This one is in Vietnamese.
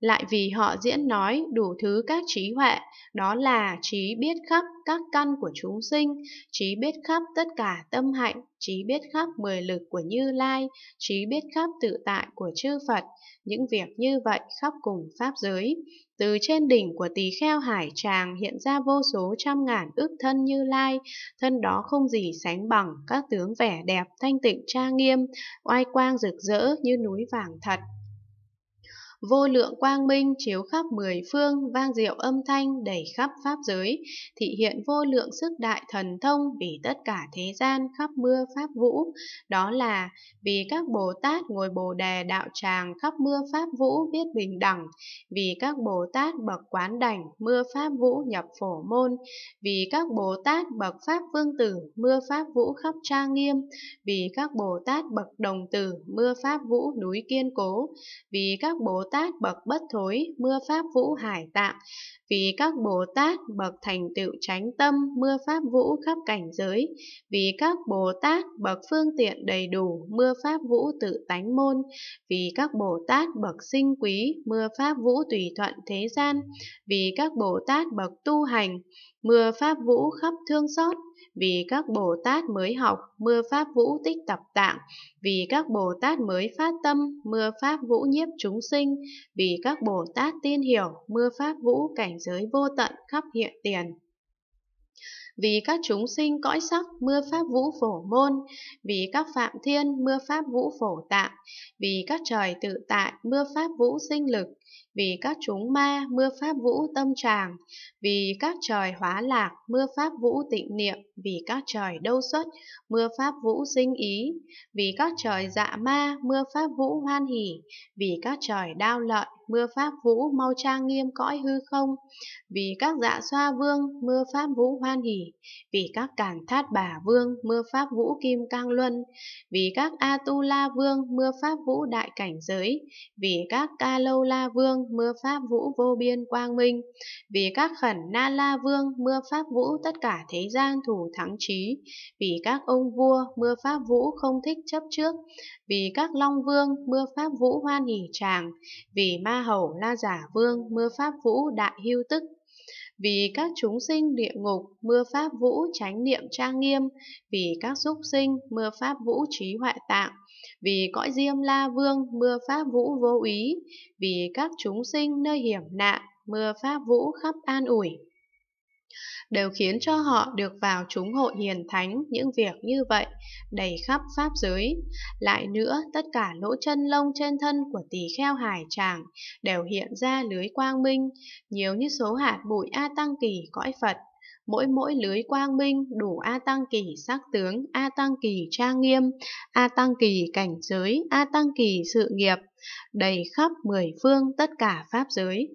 lại vì họ diễn nói đủ thứ các trí huệ, đó là trí biết khắp các căn của chúng sinh, trí biết khắp tất cả tâm hạnh, trí biết khắp mười lực của Như Lai, trí biết khắp tự tại của chư Phật, những việc như vậy khắp cùng Pháp giới. Từ trên đỉnh của tỳ kheo hải tràng hiện ra vô số trăm ngàn ước thân Như Lai, thân đó không gì sánh bằng các tướng vẻ đẹp thanh tịnh trang nghiêm, oai quang rực rỡ như núi vàng thật vô lượng quang minh chiếu khắp mười phương, vang diệu âm thanh đầy khắp pháp giới, thị hiện vô lượng sức đại thần thông vì tất cả thế gian khắp mưa pháp vũ. Đó là vì các Bồ Tát ngồi Bồ đề đạo tràng khắp mưa pháp vũ biết bình đẳng, vì các Bồ Tát bậc quán đảnh mưa pháp vũ nhập phổ môn, vì các Bồ Tát bậc pháp vương tử mưa pháp vũ khắp trang nghiêm, vì các Bồ Tát bậc đồng tử mưa pháp vũ núi kiên cố, vì các Bồ Tát Tát bậc bất thối, mưa pháp vũ hải tạng. Vì các Bồ Tát bậc thành tựu chánh tâm, mưa pháp vũ khắp cảnh giới. Vì các Bồ Tát bậc phương tiện đầy đủ, mưa pháp vũ tự tánh môn. Vì các Bồ Tát bậc sinh quý, mưa pháp vũ tùy thuận thế gian. Vì các Bồ Tát bậc tu hành, mưa pháp vũ khắp thương xót, vì các Bồ Tát mới học, mưa pháp vũ tích tập tạng, vì các Bồ Tát mới phát tâm, mưa pháp vũ nhiếp chúng sinh, vì các Bồ Tát tiên hiểu, mưa pháp vũ cảnh giới vô tận khắp hiện tiền. Vì các chúng sinh cõi sắc mưa pháp vũ phổ môn, vì các phạm thiên mưa pháp vũ phổ tạng, vì các trời tự tại mưa pháp vũ sinh lực, vì các chúng ma mưa pháp vũ tâm tràng, vì các trời hóa lạc mưa pháp vũ tịnh niệm, vì các trời đâu xuất mưa pháp vũ sinh ý, vì các trời dạ ma mưa pháp vũ hoan hỷ, vì các trời đao lợi mưa pháp vũ mau trang nghiêm cõi hư không, vì các dạ xoa vương mưa pháp vũ hoan hỉ, vì các Càn Thát Bà Vương mưa pháp vũ kim cang luân, vì các A Tu La Vương mưa pháp vũ đại cảnh giới, vì các Ca Lâu La Vương mưa pháp vũ vô biên quang minh, vì các Khẩn Na La Vương mưa pháp vũ tất cả thế gian thủ thắng trí, vì các ông vua mưa pháp vũ không thích chấp trước, vì các Long Vương mưa pháp vũ hoan hỉ tràng, vì Ma Hầu La Giả Vương mưa pháp vũ đại hưu tức vì các chúng sinh địa ngục mưa pháp vũ chánh niệm trang nghiêm vì các súc sinh mưa pháp vũ trí hoại tạng vì cõi diêm la vương mưa pháp vũ vô ý vì các chúng sinh nơi hiểm nạn mưa pháp vũ khắp an ủi đều khiến cho họ được vào chúng hội hiền thánh những việc như vậy đầy khắp pháp giới. Lại nữa, tất cả lỗ chân lông trên thân của tỳ kheo hải tràng đều hiện ra lưới quang minh, nhiều như số hạt bụi A Tăng Kỳ cõi Phật. Mỗi mỗi lưới quang minh đủ A Tăng Kỳ sắc tướng, A Tăng Kỳ trang nghiêm, A Tăng Kỳ cảnh giới, A Tăng Kỳ sự nghiệp, đầy khắp mười phương tất cả pháp giới.